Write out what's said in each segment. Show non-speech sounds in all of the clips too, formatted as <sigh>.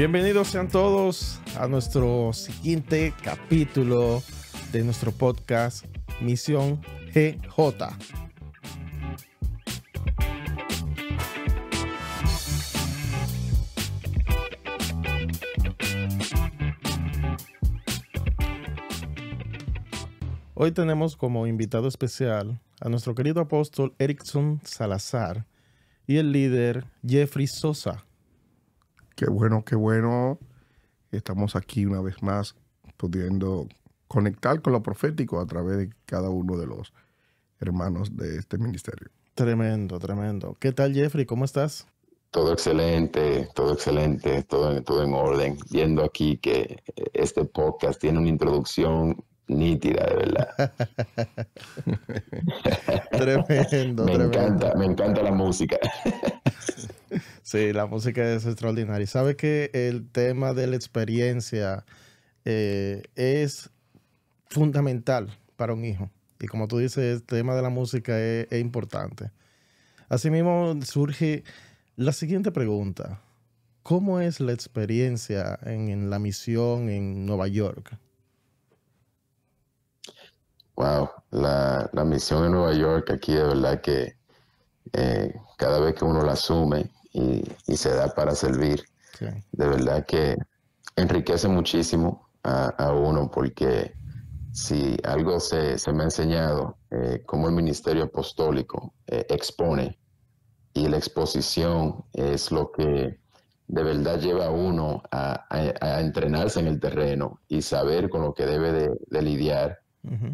Bienvenidos sean todos a nuestro siguiente capítulo de nuestro podcast Misión GJ. Hoy tenemos como invitado especial a nuestro querido apóstol Erickson Salazar y el líder Jeffrey Sosa Qué bueno, qué bueno. Estamos aquí una vez más pudiendo conectar con lo profético a través de cada uno de los hermanos de este ministerio. Tremendo, tremendo. ¿Qué tal Jeffrey? ¿Cómo estás? Todo excelente, todo excelente, todo, todo en orden. Viendo aquí que este podcast tiene una introducción nítida, de verdad. <laughs> tremendo, <laughs> me Encanta, me encanta la música. <laughs> sí, la música es extraordinaria. ¿Sabes que el tema de la experiencia eh, es fundamental para un hijo? Y como tú dices, el tema de la música es, importante. Asimismo, surge la siguiente pregunta. ¿Cómo es la experiencia en la misión en Nueva York? wow, la, misión en Nueva York aquí de verdad que eh, cada vez que uno la asume y, se da para servir, de verdad que enriquece muchísimo a, uno porque si algo se, me ha enseñado, eh, como el ministerio apostólico eh, expone y la exposición es lo que de verdad lleva a uno a, entrenarse en el terreno y saber con lo que debe de lidiar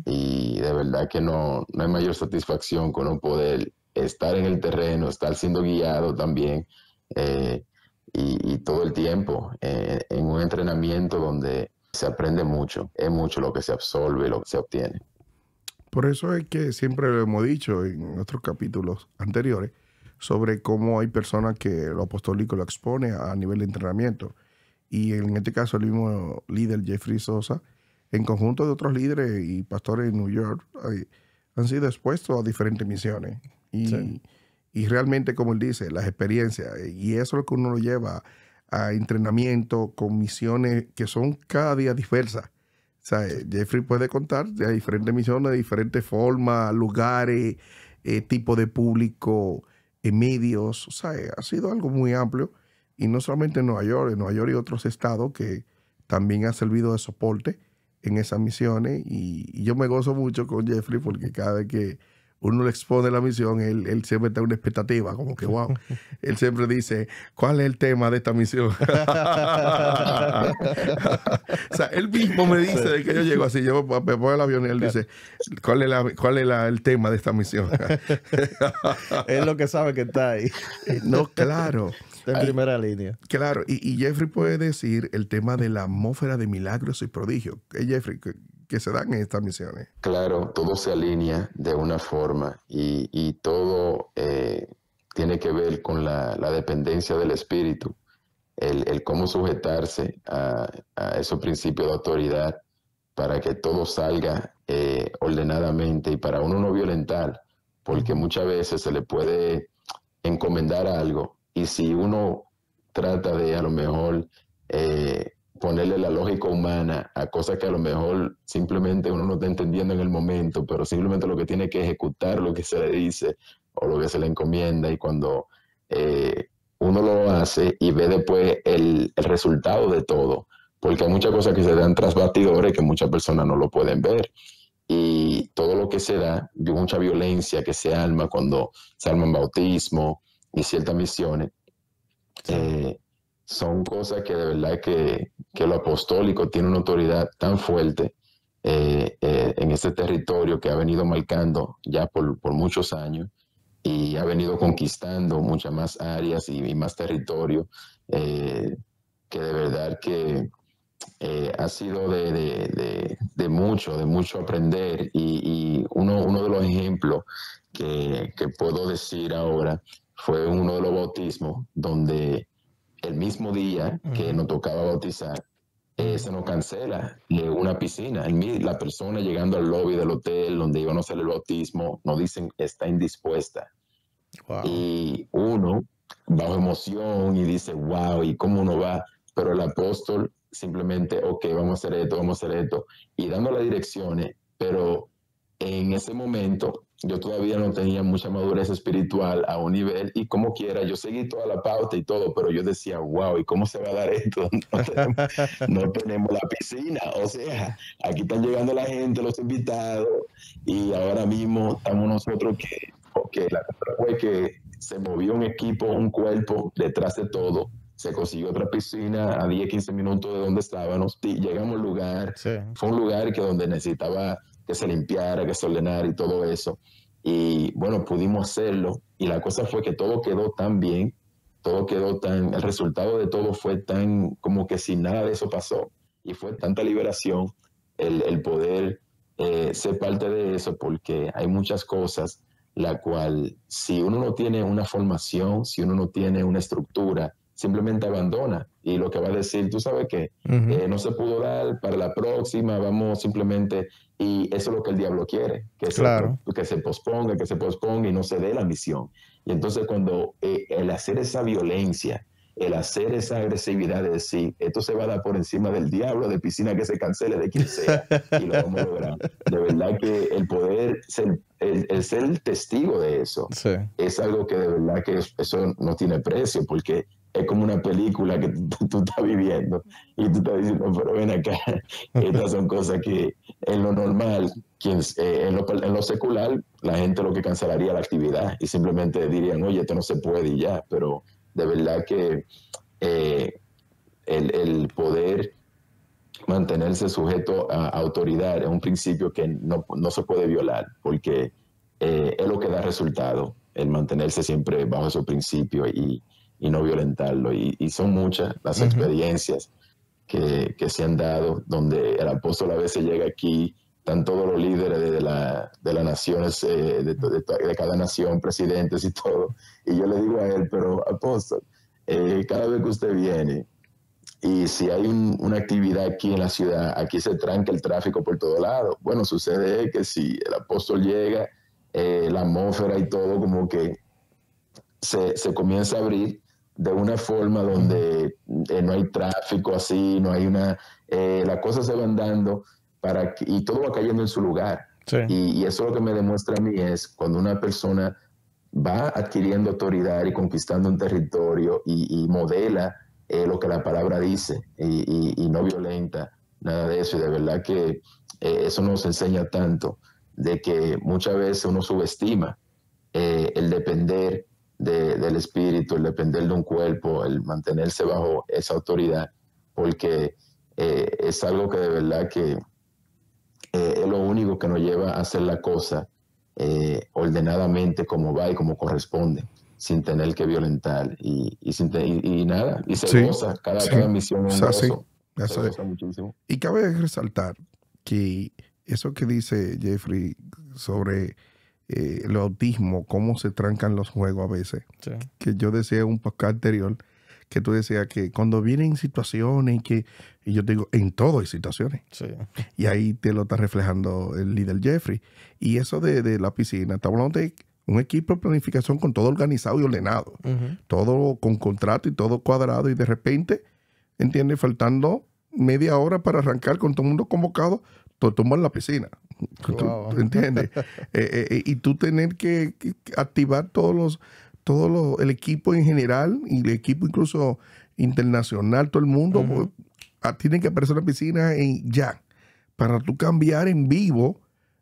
y de verdad que no, hay mayor satisfacción con no poder estar en el terreno, estar siendo guiado también eh, y, todo el tiempo eh, en un entrenamiento donde se aprende mucho, es mucho lo que se absorbe, lo que se obtiene. Por eso es que siempre lo hemos dicho en nuestros capítulos anteriores sobre cómo hay personas que lo apostólico lo expone a nivel de entrenamiento. Y en este caso el mismo líder Jeffrey Sosa en conjunto de otros líderes y pastores en New York, han sido expuestos a diferentes misiones. Y, realmente, como él dice, las experiencias, eh, y eso es lo que uno lo lleva a entrenamiento con misiones que son cada día diversas. Eh, Jeffrey puede contar de diferentes misiones, de diferentes formas, lugares, eh, tipo de público, medios. O sea, ha sido algo muy amplio. Y no solamente en Nueva York, en Nueva York y otros estados que también han servido de soporte en esas misiones y, yo me gozo mucho con Jeffrey porque cada vez que uno le expone la misión, él, siempre está una expectativa, como que wow. <laughs> él siempre dice, ¿cuál es el tema de esta misión? <laughs> o sea, él mismo me dice de que yo llego así, yo me pongo el avión y él dice, ¿cuál es, la, cuál es el tema de esta misión? <laughs> es lo que sabe que está ahí. no, claro en primera línea. Claro, y, Jeffrey puede decir el tema de la atmósfera de milagros y prodigios. Eh, Jeffrey, que, se dan en estas misiones. Claro, todo se alinea de una forma y, todo eh, tiene que ver con la, dependencia del espíritu, el, cómo sujetarse a, esos principios de autoridad para que todo salga eh, ordenadamente y para uno no violentar, porque muchas veces se le puede encomendar algo y si uno trata de a lo mejor eh, ponerle la lógica humana a cosas que a lo mejor simplemente uno no está entendiendo en el momento, pero simplemente lo que tiene que ejecutar lo que se le dice o lo que se le encomienda y cuando eh, uno lo hace y ve después el, resultado de todo, porque hay muchas cosas que se dan tras batidores que muchas personas no lo pueden ver. Y todo lo que se da, mucha violencia que se alma cuando se en bautismo, y ciertas misiones. Eh, son cosas que de verdad que, que, lo apostólico tiene una autoridad tan fuerte eh, eh, en este territorio que ha venido marcando ya por, muchos años y ha venido conquistando muchas más áreas y, más territorio que de verdad que ha sido de, mucho, de mucho aprender y, uno, de los ejemplos que, que puedo decir ahora fue uno de los bautismos donde el mismo día que nos tocaba bautizar, eh, se nos cancela eh, una piscina. y la persona llegando al lobby del hotel donde iban a hacer el bautismo nos dicen está indispuesta. Y uno, bajo emoción, y dice, wow, ¿y cómo no va? Pero el apóstol simplemente, ok, vamos a hacer esto, vamos a hacer esto, y dando las direcciones, pero en ese momento yo todavía no tenía mucha madurez espiritual a un nivel y como quiera, yo seguí toda la pauta y todo, pero yo decía, wow, ¿y cómo se va a dar esto? <laughs> No tenemos, la piscina, o sea, aquí están llegando la gente, los invitados, y ahora mismo estamos nosotros que, porque la fue que se movió un equipo, un cuerpo detrás de todo, se consiguió otra piscina a 10, 15 minutos de donde estábamos, llegamos al lugar, fue un lugar que donde necesitaba que se limpiara, que se ordenara y todo eso. Y bueno, pudimos hacerlo y la cosa fue que todo quedó tan bien, todo quedó tan, el resultado de todo fue tan como que si nada de eso pasó y fue tanta liberación el, poder eh, ser parte de eso porque hay muchas cosas la cual si uno no tiene una formación, si uno no tiene una estructura, simplemente abandona y lo que va a decir, tú sabes que eh, no se pudo dar para la próxima, vamos simplemente, y eso es lo que el diablo quiere, que, se, posponga, que se posponga y no se dé la misión. Y entonces cuando eh, el hacer esa violencia, el hacer esa agresividad de decir, esto se va a dar por encima del diablo, de piscina que se cancele, de quien sea, y lo vamos a lograr. De verdad que el poder, ser, el, ser testigo de eso, es algo que de verdad que eso no tiene precio, porque es como una película que tú, estás viviendo y tú estás diciendo, pero ven acá, <laughs> estas son cosas que en lo normal, quien, eh, en, lo, en, lo, secular, la gente lo que cancelaría la actividad y simplemente dirían, oye, esto no se puede y ya, pero de verdad que eh, el, poder mantenerse sujeto a, autoridad es un principio que no, se puede violar porque eh, es lo que da resultado, el mantenerse siempre bajo esos principio y y no violentarlo. Y, son muchas las experiencias que, se han dado, donde el apóstol a veces llega aquí, están todos los líderes de, la, de las naciones, eh, de, cada nación, presidentes y todo. Y yo le digo a él, pero apóstol, eh, cada vez que usted viene, y si hay una actividad aquí en la ciudad, aquí se tranca el tráfico por todo lado. Bueno, sucede que si el apóstol llega, eh, la atmósfera y todo como que se, se comienza a abrir de una forma donde eh, no hay tráfico así, no hay una... Eh, las cosas se van dando para y todo va cayendo en su lugar. Y, eso lo que me demuestra a mí es cuando una persona va adquiriendo autoridad y conquistando un territorio y, modela eh, lo que la palabra dice y, y, no violenta nada de eso. Y de verdad que eh, eso nos enseña tanto de que muchas veces uno subestima el depender del espíritu, el depender de un cuerpo, el mantenerse bajo esa autoridad, porque eh, es algo que de verdad que eh, es lo único que nos lleva a hacer la cosa eh, ordenadamente como va y como corresponde, sin tener que violentar y, sin nada, y se goza cada, misión. Es sí, Y cabe resaltar que eso que dice Jeffrey sobre eh, el autismo, cómo se trancan los juegos a veces. Que yo decía un podcast anterior, que tú decías que cuando vienen situaciones que, yo te digo, en todo hay situaciones. Y ahí te lo está reflejando el líder Jeffrey. Y eso de, la piscina, estamos hablando de un equipo de planificación con todo organizado y ordenado, todo con contrato y todo cuadrado, y de repente, ¿entiendes? Faltando media hora para arrancar con todo el mundo convocado, todo en la piscina tú <laughs> ¿Entiendes? Eh, eh, eh, y tú tener que, activar todos los, todos los, el equipo en general y el equipo incluso internacional, todo el mundo, pues, ah, tienen que aparecer la piscina en ya, para tú cambiar en vivo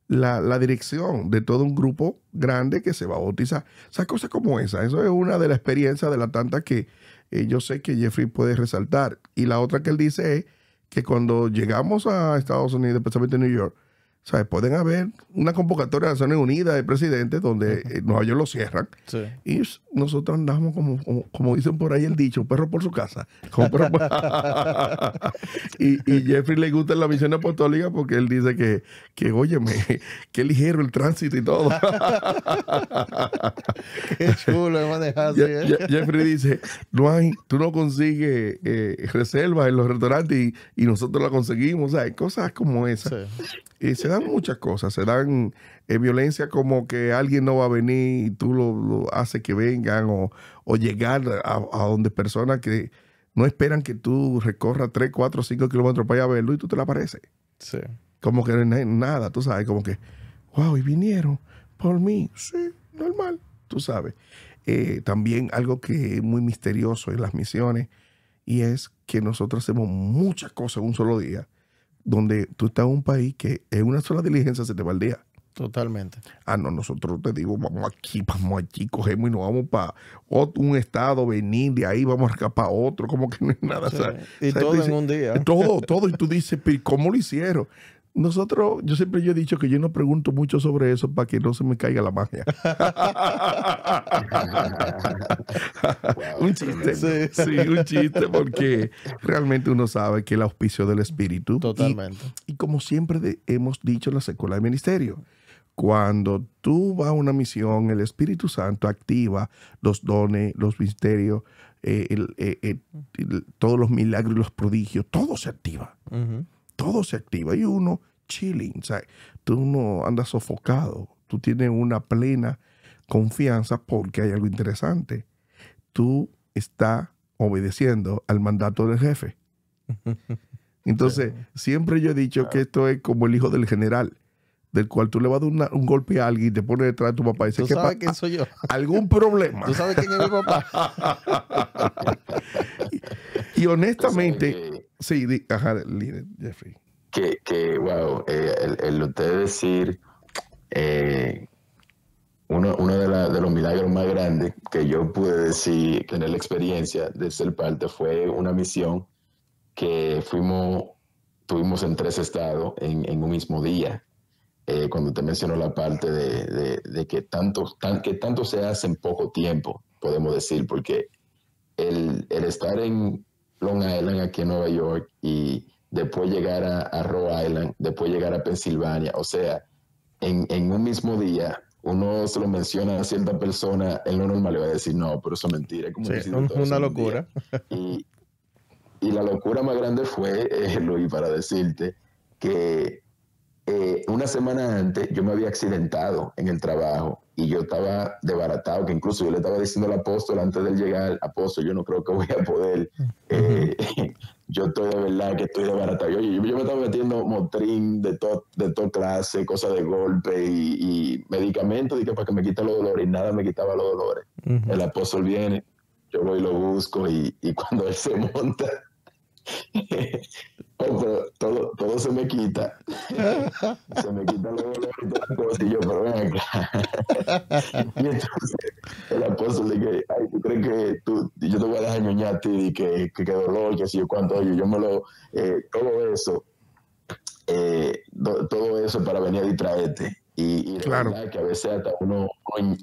la, la, dirección de todo un grupo grande que se va a bautizar. O sea, cosas como esa. Eso es una de las experiencias de la tanta que yo sé que Jeffrey puede resaltar. Y la otra que él dice es que cuando llegamos a Estados Unidos, especialmente a New York, o sea Pueden haber una convocatoria de Naciones Unidas de presidente donde eh, Nueva York lo cierran. Y nosotros andamos como, como, dicen por ahí el dicho, perro por su casa. <laughs> y, Jeffrey le gusta la misión apostólica porque él dice que, que óyeme, <laughs> qué ligero el tránsito y todo. <laughs> qué chulo manejar así, ¿eh? Jeffrey dice, no hay, tú no consigues eh, reservas en los restaurantes y, nosotros la conseguimos. O sea, cosas como esas. Y se dan muchas cosas, se dan eh, violencia como que alguien no va a venir y tú lo, haces que vengan o, llegar a, donde personas que no esperan que tú recorra 3, 4, 5 kilómetros para allá a verlo y tú te la apareces. Sí. Como que no nada, tú sabes, como que, wow, y vinieron por mí. Sí, normal, tú sabes. Eh, también algo que es muy misterioso en las misiones y es que nosotros hacemos muchas cosas en un solo día donde tú estás en un país que en una sola diligencia se te va el día. Totalmente. Ah, no, nosotros te digo, vamos aquí, vamos allí, cogemos y nos vamos para un estado, venir de ahí, vamos acá para otro, como que no es nada. y todo en un día. Todo, todo. Y tú dices, ¿cómo lo hicieron? Nosotros, yo siempre yo he dicho que yo no pregunto mucho sobre eso para que no se me caiga la magia. un chiste, sí. un chiste, porque realmente uno sabe que el auspicio del espíritu. Totalmente. Y, como siempre hemos dicho en la secuela del ministerio, cuando tú vas a una misión, el Espíritu Santo activa los dones, los misterios, eh, eh, eh, todos los milagros y los prodigios, todo se activa todo se activa y uno chilling, tú no andas sofocado, tú tienes una plena confianza porque hay algo interesante. Tú estás obedeciendo al mandato del jefe. <laughs> Entonces, siempre yo he dicho que esto es como el hijo del general del cual tú le vas a dar un golpe a alguien y te pone detrás de tu papá y dice, ¿Tú sabes quién soy yo? <laughs> ¿Algún problema? ¿Tú sabes quién es mi papá? <laughs> y, honestamente, sí, ajá, Jeffrey. Que, que wow, eh, el, usted decir, eh, uno, de, los milagros más grandes que yo pude decir, tener la experiencia de ser parte, fue una misión que fuimos, tuvimos en tres estados en un mismo día eh, cuando te mencionó la parte de, que, tanto, tan, que tanto se hace en poco tiempo, podemos decir, porque el, estar en Long Island, aquí en Nueva York, y después llegar a, Rhode Island, después llegar a Pensilvania, o sea, en, un mismo día, uno se lo menciona a cierta persona, él no normal le va a decir, no, pero eso es mentira. Como sí, una locura. Y, la locura más grande fue, eh, Luis, para decirte, que eh, una semana antes yo me había accidentado en el trabajo y yo estaba desbaratado, que incluso yo le estaba diciendo al apóstol antes de llegar, apóstol, yo no creo que voy a poder, eh, <laughs> yo estoy de verdad que estoy desbaratado. Yo, yo, me estaba metiendo motrín de toda de clase, cosas de golpe y, medicamentos para que me quiten los dolores y nada me quitaba los dolores. El apóstol viene, yo voy y lo busco y cuando él se monta pero todo, todo se me quita. <laughs> se me quita luego las cosas y yo, pero ven acá. y entonces el apóstol le dice, ay, ¿tú crees que tú, yo te voy a dejar ñoñarte y que, que, dolor, que así yo cuánto, oye, yo me lo, eh, todo eso, eh, todo eso para venir a distraerte. Y, y claro. verdad que a veces uno,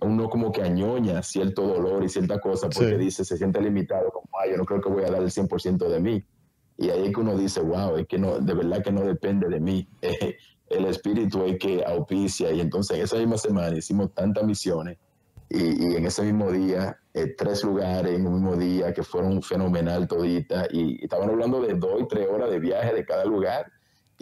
uno como que añoña cierto dolor y cierta cosa porque dice, se siente limitado, como, ay, yo no creo que voy a dar el 100% de mí. Y ahí es que uno dice, wow, es que no, de verdad que no depende de mí. <laughs> el espíritu es que auspicia. Y entonces esa misma semana hicimos tantas misiones y, en ese mismo día, eh, tres lugares en un mismo día que fueron fenomenal todita. Y, y estaban hablando de dos y tres horas de viaje de cada lugar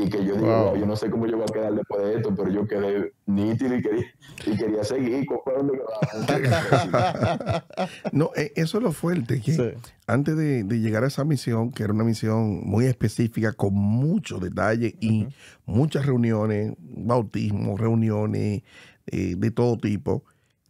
y que yo digo, yo no sé cómo yo voy a quedar después de esto, pero yo quedé nítido y quería, y quería seguir. <laughs> no, eh, eso es lo fuerte, que antes de, llegar a esa misión, que era una misión muy específica, con mucho detalle y muchas reuniones, bautismo, reuniones eh, de todo tipo,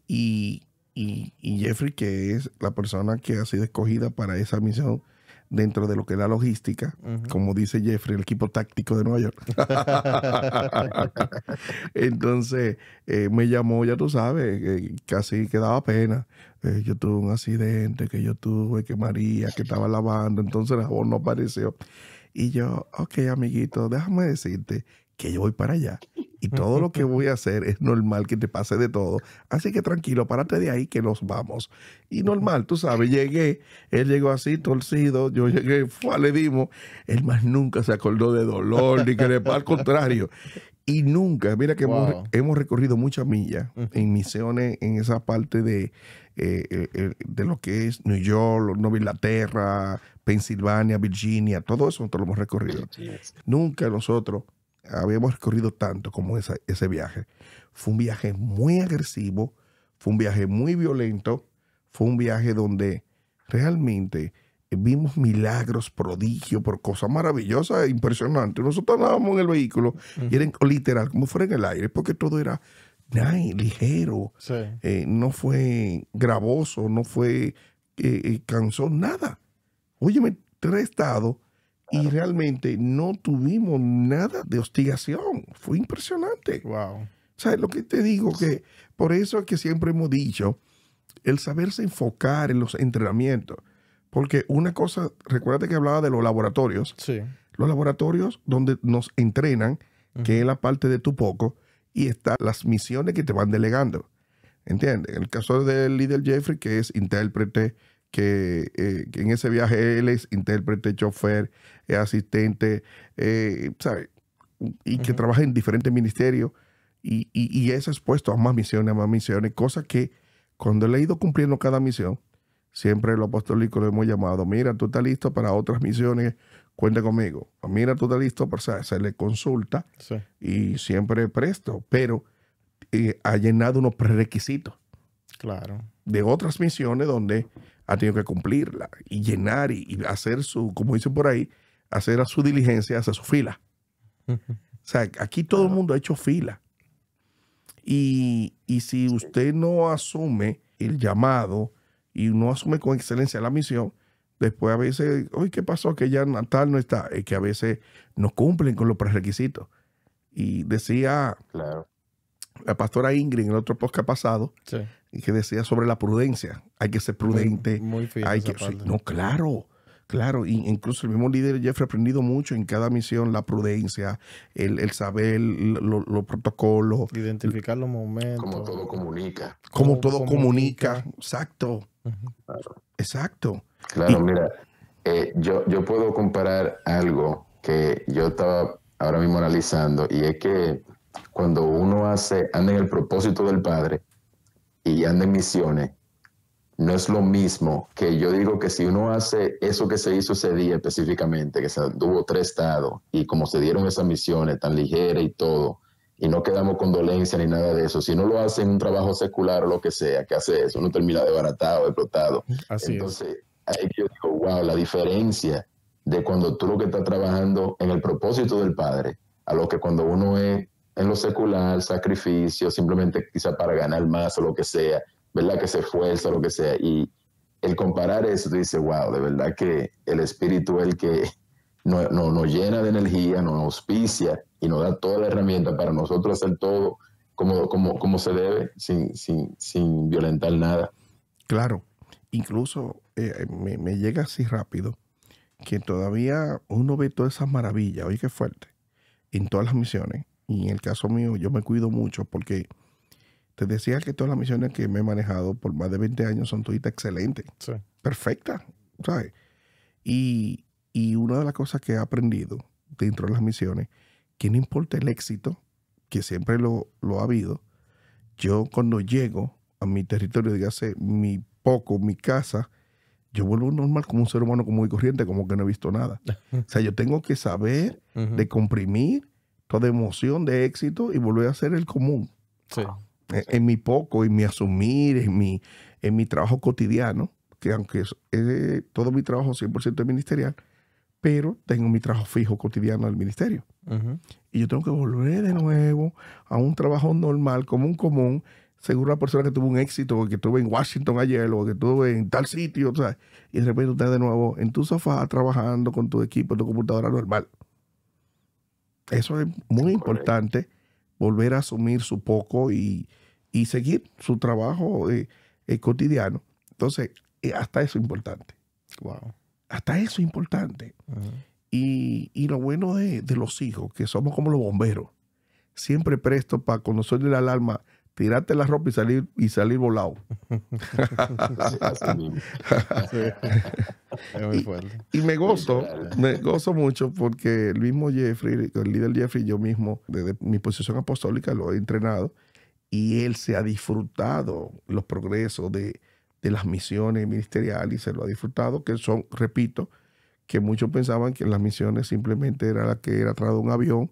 y, y, y Jeffrey, que es la persona que ha sido escogida para esa misión, dentro de lo que es la logística, como dice Jeffrey, el equipo táctico de Nueva York. <laughs> Entonces eh, me llamó, ya tú sabes, eh, casi quedaba pena. Eh, yo tuve un accidente, que yo tuve, que María, que estaba lavando, entonces la voz no apareció. Y yo, ok, amiguito, déjame decirte que yo voy para allá y todo lo que voy a hacer es normal que te pase de todo. Así que tranquilo, párate de ahí que nos vamos. Y normal, tú sabes, llegué, él llegó así torcido, yo llegué, le dimos. Él más nunca se acordó de dolor ni que le al contrario. Y nunca, mira que hemos, recorrido muchas millas en misiones en esa parte de, eh, eh, eh, de lo que es New York, Nueva Inglaterra, Pensilvania, Virginia, todo eso nosotros lo hemos recorrido. Nunca nosotros habíamos recorrido tanto como ese viaje. Fue un viaje muy agresivo, fue un viaje muy violento, fue un viaje donde realmente vimos milagros, prodigios, por cosas maravillosas e impresionantes. Nosotros andábamos en el vehículo y era literal como fuera en el aire, porque todo era ligero, eh, no fue gravoso, no fue cansó eh, eh, cansón, nada. Óyeme, tres estados y realmente no tuvimos nada de hostigación. Fue impresionante. Wow. ¿Sabes lo que te digo? Que por eso es que siempre hemos dicho el saberse enfocar en los entrenamientos. Porque una cosa, recuérdate que hablaba de los laboratorios. Sí. Los laboratorios donde nos entrenan, que es la parte de tu poco, y están las misiones que te van delegando. ¿Entiendes? En el caso del líder Jeffrey, que es intérprete, eh, que, en ese viaje él es intérprete, chofer, eh, asistente, eh, y que trabaja en diferentes ministerios y, es expuesto a más misiones, a más misiones, cosa que cuando le ha ido cumpliendo cada misión, siempre el apostólico le hemos llamado, mira, tú estás listo para otras misiones, cuenta conmigo, mira, tú estás listo, para, se le consulta y siempre presto, pero ha llenado unos prerequisitos. Claro. De otras misiones donde ha tenido que cumplirla y llenar y, hacer su, como dicen por ahí, hacer a su diligencia, hacer su fila. O sea, aquí todo el mundo ha hecho fila. Y, si usted no asume el llamado y no asume con excelencia la misión, después a veces, uy, ¿qué pasó? Que ya Natal no está. Es que a veces no cumplen con los prerequisitos. Y decía claro la pastora Ingrid en el otro ha pasado, y que decía sobre la prudencia. Hay que ser prudente. Muy, hay que, no, claro. Claro, incluso el mismo líder Jeffrey ha aprendido mucho en cada misión, la prudencia, el, saber los protocolos. Identificar los momentos. Como todo comunica. Como todo comunica, exacto. Exacto. Claro, mira, eh, yo, yo puedo comparar algo que yo estaba ahora mismo analizando y es que cuando uno hace, anda en el propósito del Padre y anda en misiones, no es lo mismo que yo digo que si uno hace eso que se hizo ese día específicamente, que se tuvo tres estados y como se dieron esas misiones tan ligeras y todo, y no quedamos con dolencia ni nada de eso, si no lo hace en un trabajo secular o lo que sea, que hace eso, uno termina desbaratado, explotado. Así Entonces, ahí yo digo, wow, la diferencia de cuando tú lo que estás trabajando en el propósito del Padre, a lo que cuando uno es en lo secular, sacrificio, simplemente quizá para ganar más o lo que sea, ¿verdad? Que se esfuerza lo que sea. Y el comparar eso, dice, wow, de verdad que el espíritu es el que nos, llena de energía, nos auspicia y nos da toda la herramienta para nosotros hacer todo como, como, como se debe, sin, sin, violentar nada. Claro, incluso eh, eh, me, me llega así rápido que todavía uno ve todas esas maravillas, oye qué fuerte, en todas las misiones, y en el caso mío, yo me cuido mucho porque te decía que todas las misiones que me he manejado por más de 20 años son todas excelentes, sí. perfectas, ¿sabes? Y, una de las cosas que he aprendido dentro de las misiones, que no importa el éxito, que siempre lo, ha habido, yo cuando llego a mi territorio, dígase mi poco, mi casa, yo vuelvo normal como un ser humano común y corriente, como que no he visto nada. <laughs> o sea, yo tengo que saber de comprimir toda emoción de éxito y volver a ser el común. Ah, e, en, mi poco, en mi asumir, en mi, en mi trabajo cotidiano, que aunque es, todo mi trabajo 100% ministerial, pero tengo mi trabajo fijo cotidiano el ministerio. Y yo tengo que volver de nuevo a un trabajo normal, común, común. Seguro la persona que tuvo un éxito, o que estuve en Washington ayer, o que estuve en tal sitio, y de repente usted de nuevo en tu sofá trabajando con tu equipo, tu computadora normal. Eso es muy importante, volver a asumir su poco y, seguir su trabajo eh, eh, cotidiano. Entonces, eh, hasta eso es importante. Hasta eso es importante. y, lo bueno de, de, los hijos, que somos como los bomberos, siempre presto para cuando suene la alarma, tirarte la ropa y salir y salir volado. <laughs> y, me gozo, me gozo mucho porque el mismo Jeffrey, el líder Jeffrey, yo mismo, desde mi posición apostólica lo he entrenado y él se ha disfrutado los progresos de, las misiones ministeriales y se lo ha disfrutado, que son, repito, que muchos pensaban que las misiones simplemente era la que era atrás un avión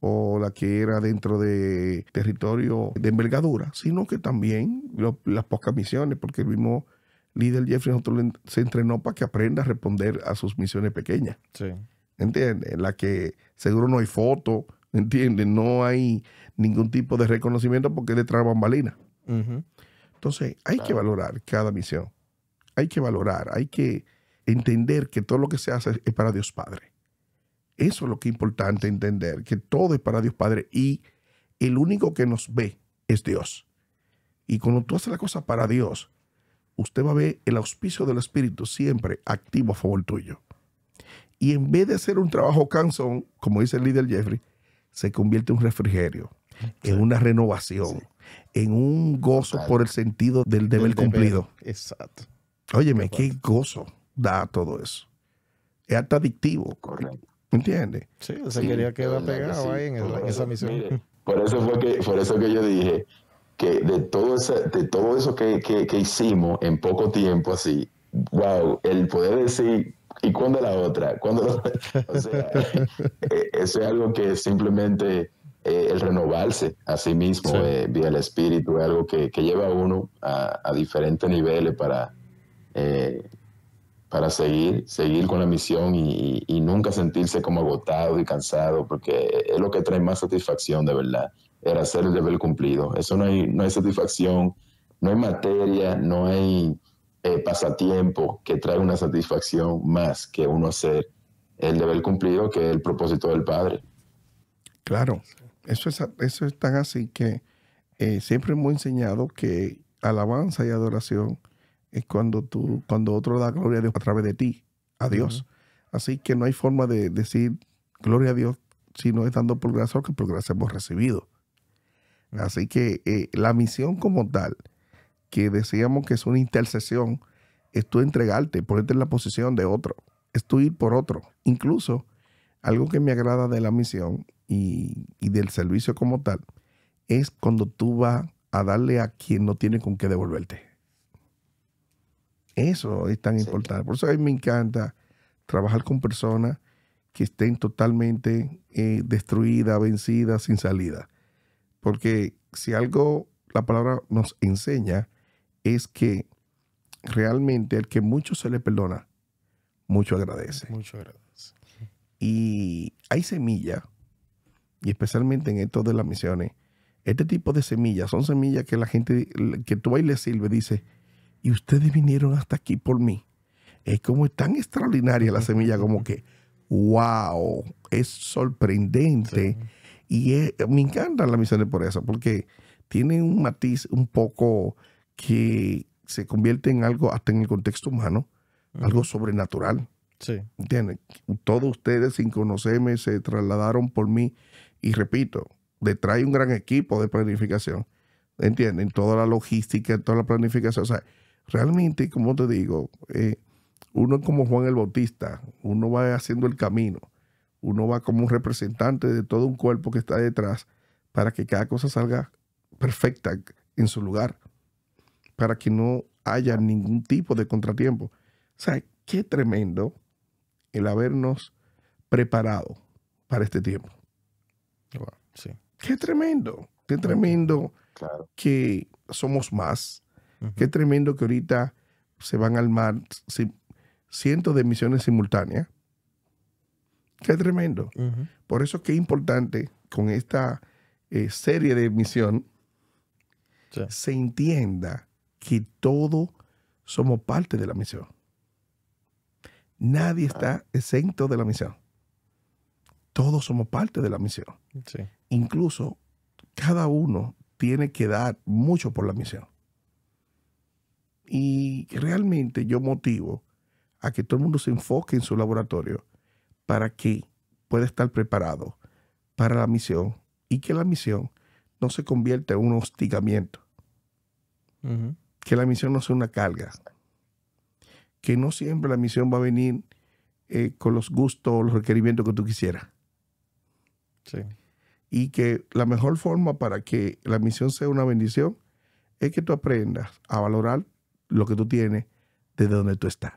o la que era dentro de territorio de envergadura, sino que también las pocas misiones, porque el mismo líder Jeffrey se entrenó para que aprenda a responder a sus misiones pequeñas. Sí. ¿Entiendes? En la que seguro no hay foto, ¿entiendes? No hay ningún tipo de reconocimiento porque es detrás de bambalina. Entonces, hay que valorar cada misión. Hay que valorar, hay que entender que todo lo que se hace es para Dios Padre. Eso es lo que es importante entender, que todo es para Dios Padre y el único que nos ve es Dios. Y cuando tú haces la cosa para Dios, usted va a ver el auspicio del Espíritu siempre activo a favor tuyo. Y en vez de hacer un trabajo cansón, como dice el líder Jeffrey, se convierte en un refrigerio, en una renovación, en un gozo por el sentido del deber, cumplido. Exacto. Óyeme, qué gozo da todo eso. Es hasta adictivo. Correcto. ¿Entiendes? Sí, se quería quedar pegado ahí en, esa misión. por eso fue que, por eso que yo dije que de todo, ese, de todo eso que, que, hicimos en poco tiempo así, wow, el poder decir ¿y cuándo la otra? cuando <laughs> <laughs> eh, eso es algo que simplemente eh, el renovarse a sí mismo eh, vía el espíritu es algo que, lleva a uno a, diferentes niveles para eh, para seguir, seguir con la misión y, nunca sentirse como agotado y cansado, porque es lo que trae más satisfacción de verdad, era hacer el deber cumplido. Eso no hay, no hay satisfacción, no hay materia, no hay eh, pasatiempo que trae una satisfacción más que uno hacer el deber cumplido, que el propósito del Padre. Claro, eso es, eso tan así que eh, siempre hemos enseñado que alabanza y adoración es cuando, tú, cuando otro da gloria a Dios a través de ti, a Dios. Así que no hay forma de decir gloria a Dios si no es dando por gracia, que por gracia hemos recibido. Así que eh, la misión como tal, que decíamos que es una intercesión, es tú entregarte, ponerte en la posición de otro, es tú ir por otro. Incluso algo que me agrada de la misión y, y del servicio como tal, es cuando tú vas a darle a quien no tiene con qué devolverte. Eso es tan importante. Por eso a mí me encanta trabajar con personas que estén totalmente eh, destruidas, vencidas, sin salida. Porque si algo la palabra nos enseña es que realmente el que mucho se le perdona, mucho agradece. Mucho agradece. Y hay semillas, y especialmente en esto de las misiones, este tipo de semillas son semillas que la gente que tú ahí le sirve dice, y ustedes vinieron hasta aquí por mí. Es como es tan extraordinaria la semilla, como que, wow, es sorprendente. Y me me la misión de por eso, porque tiene un matiz un poco que se convierte en algo, hasta en el contexto humano, algo sobrenatural. Sí. ¿Entienden? Todos ustedes, sin conocerme, se trasladaron por mí. Y repito, detrás hay un gran equipo de planificación. ¿Entienden? Toda la logística, toda la planificación. O sea, realmente, como te digo, eh, uno uno como Juan el Bautista, uno va haciendo el camino, uno va como un representante de todo un cuerpo que está detrás para que cada cosa salga perfecta en su lugar, para que no haya ningún tipo de contratiempo. O sea, qué tremendo el habernos preparado para este tiempo. sí. Qué tremendo, qué tremendo que somos más, Qué tremendo que ahorita se van al mar cientos de misiones simultáneas. Qué tremendo. Por eso es importante con esta eh, serie de misión se entienda que todos somos parte de la misión. Nadie ah. está exento de la misión. Todos somos parte de la misión. Incluso cada uno tiene que dar mucho por la misión. Y realmente yo motivo a que todo el mundo se enfoque en su laboratorio para que pueda estar preparado para la misión y que la misión no se convierta en un hostigamiento. Que la misión no sea una carga. Que no siempre la misión va a venir eh, con los gustos o los requerimientos que tú quisieras. Y que la mejor forma para que la misión sea una bendición es que tú aprendas a valorar lo que tú tienes desde donde tú estás.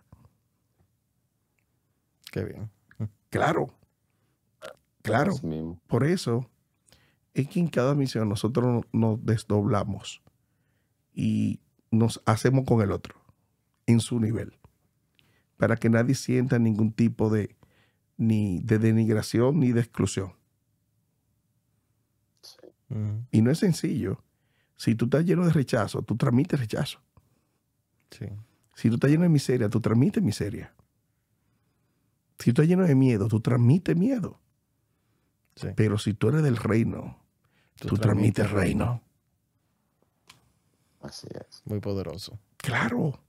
Qué bien. Claro. Claro. Por eso es que en cada misión nosotros nos desdoblamos y nos hacemos con el otro en su nivel para que nadie sienta ningún tipo de ni de denigración ni de exclusión. Y no es sencillo. Si tú estás lleno de rechazo, tú transmites rechazo. Si tú estás lleno de miseria, tú transmites miseria. Si tú estás lleno de miedo, tú transmites miedo. Pero si tú eres del reino, tú, transmites, reino. Así es. Muy poderoso. Claro.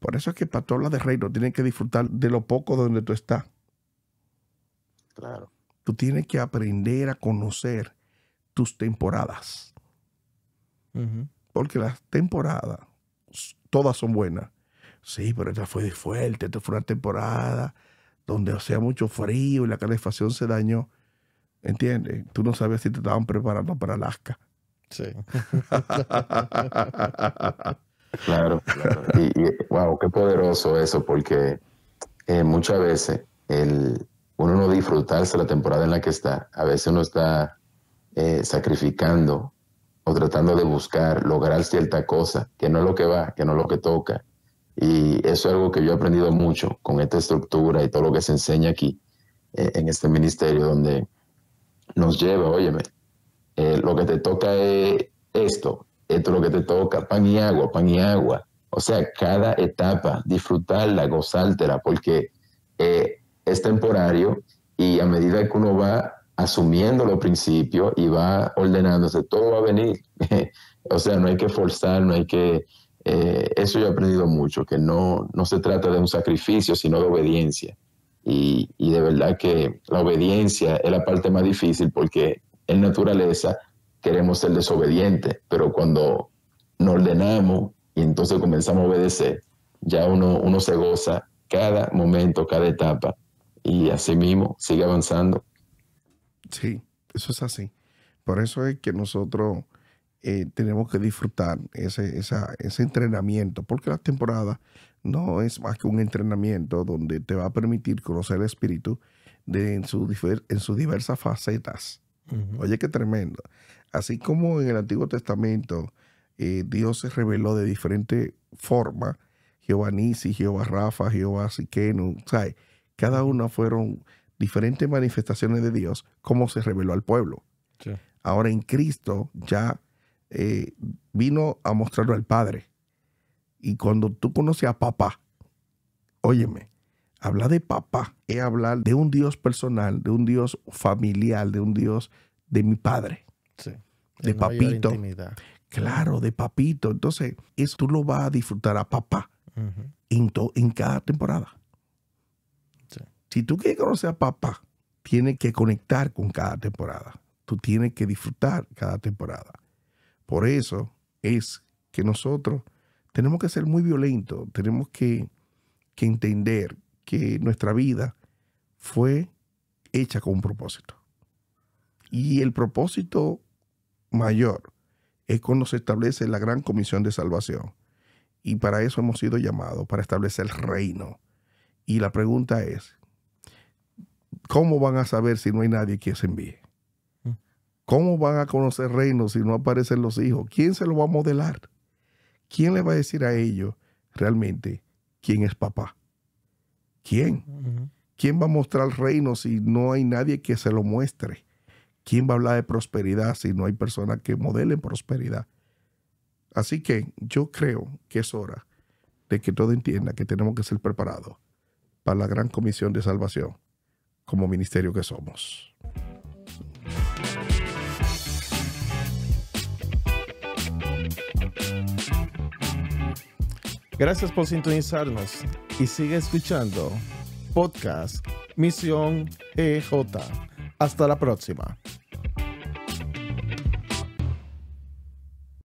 Por eso es que para tú hablar de reino, tienes que disfrutar de lo poco donde tú estás. Claro. Tú tienes que aprender a conocer tus temporadas. Porque las temporadas todas son buenas. Sí, pero esta fue fuerte, esta fue una temporada donde hacía mucho frío y la calefacción se dañó. ¿Entiendes? Tú no sabes si te estaban preparando para Alaska. Sí. <laughs> claro, Y, wow, qué poderoso eso, porque eh, muchas veces el, uno no disfrutarse la temporada en la que está. A veces uno está eh, sacrificando tratando de buscar lograr cierta cosa, que no es lo que va, que no es lo que toca. Y eso es algo que yo he aprendido mucho con esta estructura y todo lo que se enseña aquí eh, en este ministerio, donde nos lleva, óyeme, eh, lo que te toca es esto, esto es lo que te toca, pan y agua, pan y agua. O sea, cada etapa, disfrutarla, gozártela, porque eh, es temporario y a medida que uno va asumiendo los principios y va ordenándose, todo va a venir. <laughs> o sea, no hay que forzar, no hay que... Eh, eso yo he aprendido mucho, que no, no se trata de un sacrificio, sino de obediencia. Y, de verdad que la obediencia es la parte más difícil porque en naturaleza queremos ser desobedientes, pero cuando nos ordenamos y entonces comenzamos a obedecer, ya uno, uno se goza cada momento, cada etapa. Y así mismo sigue avanzando. Sí, eso es así. Por eso es que nosotros eh, tenemos que disfrutar ese, entrenamiento, porque la temporada no es más que un entrenamiento donde te va a permitir conocer el espíritu en, su sus diversas facetas. Oye, qué tremendo. Así como en el Antiguo Testamento eh, Dios se reveló de diferente forma, Jehová Nisi, Jehová Rafa, Jehová Siquenu, ¿sabes? Cada una fueron diferentes manifestaciones de Dios, cómo se reveló al pueblo. Ahora en Cristo ya eh, vino a mostrarlo al Padre. Y cuando tú conoces a papá, óyeme, hablar de papá es hablar de un Dios personal, de un Dios familiar, de un Dios de mi padre. De, papito. Claro, de papito. Entonces, esto tú lo vas a disfrutar a papá en cada temporada. Si tú quieres conocer a papá, tienes que conectar con cada temporada. Tú tienes que disfrutar cada temporada. Por eso es que nosotros tenemos que ser muy violentos, tenemos que, que entender que nuestra vida fue hecha con un propósito. Y el propósito mayor es cuando se establece la gran comisión de salvación. Y para eso hemos sido llamados, para establecer el reino. Y la pregunta es, ¿Cómo van a saber si no hay nadie que se envíe? Mm. ¿Cómo van a conocer reinos si no aparecen los hijos? ¿Quién se lo va a modelar? ¿Quién le va a decir a ellos realmente quién es papá? ¿Quién? ¿Quién va a mostrar reino si no hay nadie que se lo muestre? ¿Quién va a hablar de prosperidad si no hay personas que modelen prosperidad? Así que yo creo que es hora de que todo entienda que tenemos que ser preparados para la gran comisión de salvación como ministerio que somos. Gracias por sintonizarnos y sigue escuchando podcast Misión EJ. Hasta la próxima.